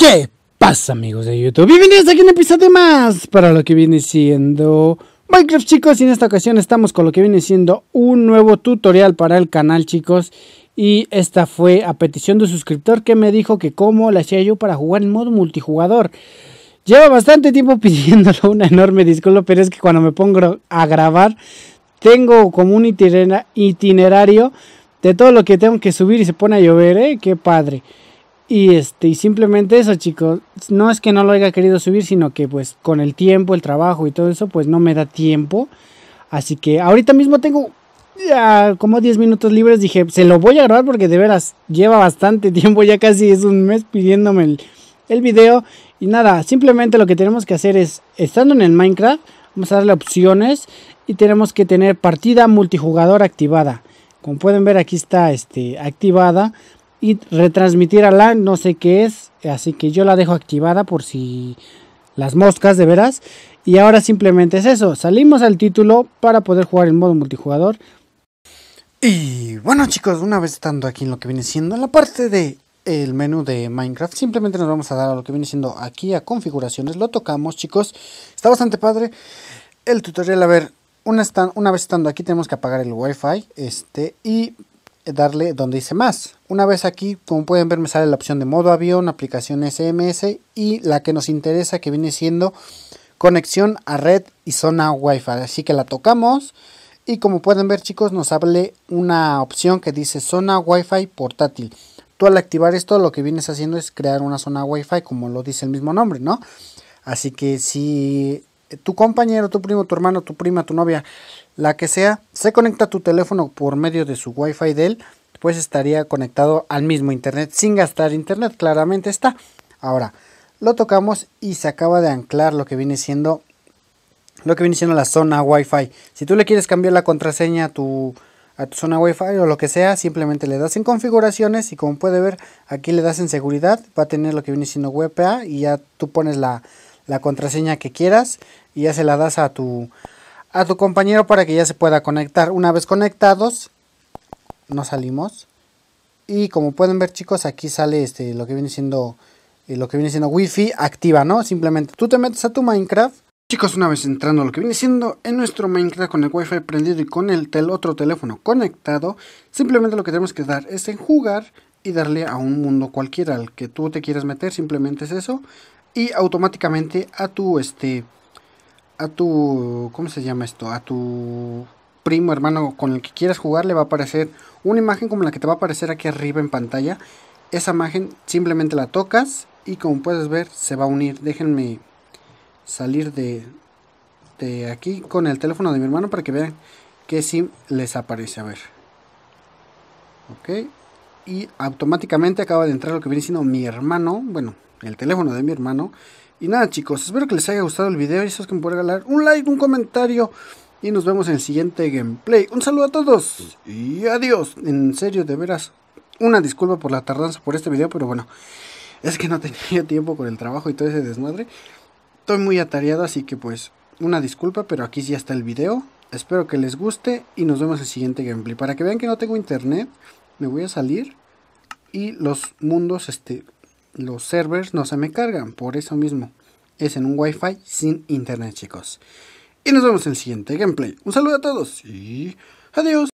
¿Qué pasa amigos de YouTube? Bienvenidos aquí a un episodio más para lo que viene siendo Minecraft chicos y en esta ocasión estamos con lo que viene siendo un nuevo tutorial para el canal chicos y esta fue a petición de un suscriptor que me dijo que cómo la hacía yo para jugar en modo multijugador. lleva bastante tiempo pidiéndolo, una enorme disculpa, pero es que cuando me pongo a grabar tengo como un itinerario de todo lo que tengo que subir y se pone a llover, ¿eh? Qué padre. Y este, y simplemente eso, chicos. No es que no lo haya querido subir, sino que pues con el tiempo, el trabajo y todo eso, pues no me da tiempo. Así que ahorita mismo tengo ya como 10 minutos libres. Dije, se lo voy a grabar porque de veras lleva bastante tiempo, ya casi es un mes pidiéndome el, el video. Y nada, simplemente lo que tenemos que hacer es, estando en el Minecraft, vamos a darle opciones y tenemos que tener partida multijugador activada. Como pueden ver, aquí está este, activada y retransmitir a la no sé qué es, así que yo la dejo activada por si las moscas de veras. Y ahora simplemente es eso, salimos al título para poder jugar en modo multijugador. Y bueno chicos, una vez estando aquí en lo que viene siendo la parte de el menú de Minecraft, simplemente nos vamos a dar a lo que viene siendo aquí a configuraciones, lo tocamos chicos, está bastante padre el tutorial, a ver, una, una vez estando aquí tenemos que apagar el wifi, este, y darle donde dice más. Una vez aquí, como pueden ver, me sale la opción de modo avión, aplicación SMS y la que nos interesa que viene siendo conexión a red y zona Wi-Fi. Así que la tocamos y como pueden ver chicos nos hable una opción que dice zona Wi-Fi portátil. Tú al activar esto lo que vienes haciendo es crear una zona Wi-Fi como lo dice el mismo nombre, ¿no? Así que si tu compañero, tu primo, tu hermano, tu prima, tu novia, la que sea, se conecta a tu teléfono por medio de su Wi-Fi de él, pues estaría conectado al mismo Internet sin gastar Internet, claramente está. Ahora, lo tocamos y se acaba de anclar lo que viene siendo lo que viene siendo la zona Wi-Fi. Si tú le quieres cambiar la contraseña a tu, a tu zona Wi-Fi o lo que sea, simplemente le das en configuraciones y como puede ver, aquí le das en seguridad, va a tener lo que viene siendo WPA y ya tú pones la la contraseña que quieras y ya se la das a tu, a tu compañero para que ya se pueda conectar. Una vez conectados, nos salimos. Y como pueden ver chicos, aquí sale este, lo que viene siendo eh, lo que viene siendo wifi activa, ¿no? Simplemente tú te metes a tu Minecraft. Chicos, una vez entrando lo que viene siendo en nuestro Minecraft con el wifi prendido y con el otro teléfono conectado, simplemente lo que tenemos que dar es en jugar y darle a un mundo cualquiera al que tú te quieras meter, simplemente es eso y automáticamente a tu este a tu ¿cómo se llama esto? a tu primo, hermano con el que quieras jugar le va a aparecer una imagen como la que te va a aparecer aquí arriba en pantalla. Esa imagen simplemente la tocas y como puedes ver se va a unir. Déjenme salir de, de aquí con el teléfono de mi hermano para que vean que sim les aparece. A ver. Ok y automáticamente acaba de entrar lo que viene siendo mi hermano, bueno, el teléfono de mi hermano. Y nada chicos, espero que les haya gustado el video y sabes que me pueden regalar un like, un comentario y nos vemos en el siguiente gameplay. Un saludo a todos y adiós. En serio, de veras, una disculpa por la tardanza por este video, pero bueno, es que no tenía tiempo con el trabajo y todo ese desmadre. Estoy muy atareado, así que pues una disculpa, pero aquí ya está el video. Espero que les guste y nos vemos en el siguiente gameplay. Para que vean que no tengo internet, me voy a salir y los mundos, este, los servers no se me cargan, por eso mismo. Es en un wifi sin internet, chicos. Y nos vemos en el siguiente gameplay. Un saludo a todos y adiós.